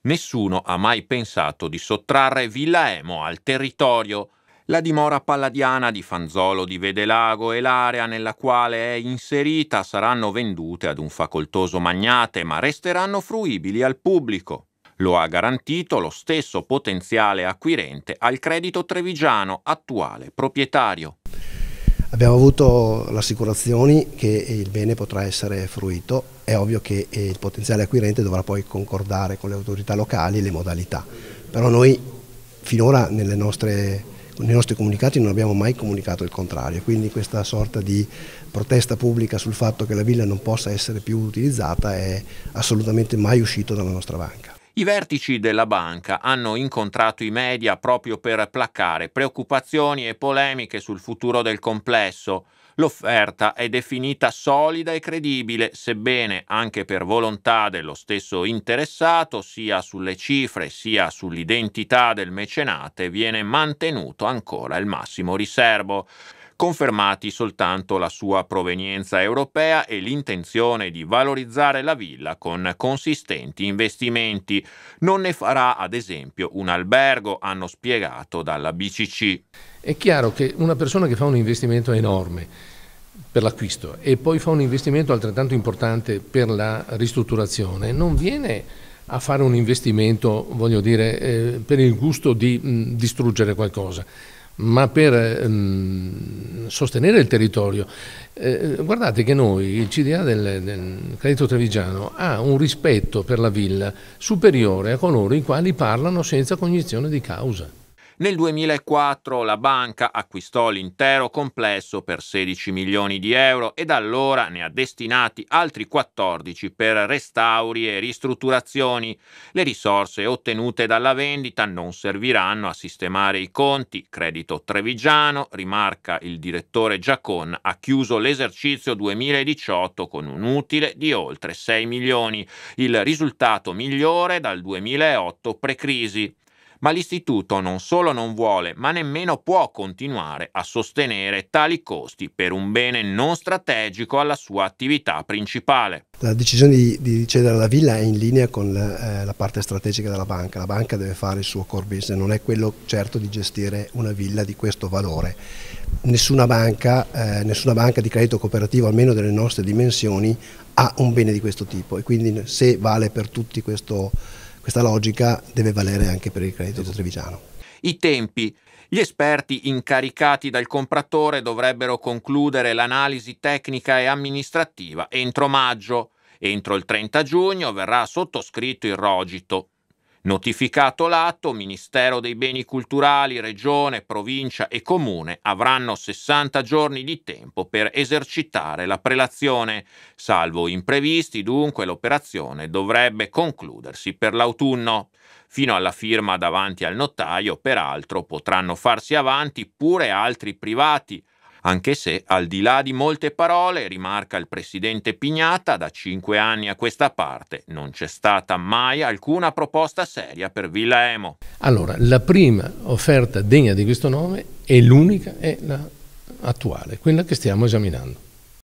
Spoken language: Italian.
Nessuno ha mai pensato di sottrarre Villa Emo al territorio, la dimora palladiana di Fanzolo di Vedelago e l'area nella quale è inserita saranno vendute ad un facoltoso magnate, ma resteranno fruibili al pubblico. Lo ha garantito lo stesso potenziale acquirente al credito trevigiano, attuale proprietario. Abbiamo avuto l'assicurazione che il bene potrà essere fruito, è ovvio che eh, il potenziale acquirente dovrà poi concordare con le autorità locali le modalità, però noi finora nostre, nei nostri comunicati non abbiamo mai comunicato il contrario, quindi questa sorta di protesta pubblica sul fatto che la villa non possa essere più utilizzata è assolutamente mai uscito dalla nostra banca. I vertici della banca hanno incontrato i media proprio per placare preoccupazioni e polemiche sul futuro del complesso. L'offerta è definita solida e credibile, sebbene anche per volontà dello stesso interessato, sia sulle cifre sia sull'identità del mecenate, viene mantenuto ancora il massimo riservo confermati soltanto la sua provenienza europea e l'intenzione di valorizzare la villa con consistenti investimenti. Non ne farà ad esempio un albergo, hanno spiegato dalla BCC. È chiaro che una persona che fa un investimento enorme per l'acquisto e poi fa un investimento altrettanto importante per la ristrutturazione, non viene a fare un investimento, voglio dire, eh, per il gusto di mh, distruggere qualcosa, ma per eh, mh, sostenere il territorio. Eh, guardate che noi, il CDA del, del, Credito Trevigiano, ha un rispetto per la villa superiore a coloro i quali parlano senza cognizione di causa. Nel 2004 la banca acquistò l'intero complesso per 16 milioni di euro e da allora ne ha destinati altri 14 per restauri e ristrutturazioni. Le risorse ottenute dalla vendita non serviranno a sistemare i conti, credito trevigiano, rimarca il direttore Giacon, ha chiuso l'esercizio 2018 con un utile di oltre 6 milioni, il risultato migliore dal 2008 pre-crisi ma l'Istituto non solo non vuole, ma nemmeno può continuare a sostenere tali costi per un bene non strategico alla sua attività principale. La decisione di, di cedere la villa è in linea con la, eh, la parte strategica della banca. La banca deve fare il suo core business, non è quello certo di gestire una villa di questo valore. Nessuna banca, eh, nessuna banca di credito cooperativo, almeno delle nostre dimensioni, ha un bene di questo tipo e quindi se vale per tutti questo questa logica deve valere anche per il credito trevigiano. I tempi. Gli esperti incaricati dal compratore dovrebbero concludere l'analisi tecnica e amministrativa entro maggio. Entro il 30 giugno verrà sottoscritto il rogito. Notificato l'atto, Ministero dei Beni Culturali, Regione, Provincia e Comune avranno 60 giorni di tempo per esercitare la prelazione. Salvo imprevisti, dunque, l'operazione dovrebbe concludersi per l'autunno. Fino alla firma davanti al notaio, peraltro, potranno farsi avanti pure altri privati anche se, al di là di molte parole, rimarca il presidente Pignata, da cinque anni a questa parte non c'è stata mai alcuna proposta seria per Villa Emo. Allora, la prima offerta degna di questo nome è l'unica è la attuale, quella che stiamo esaminando.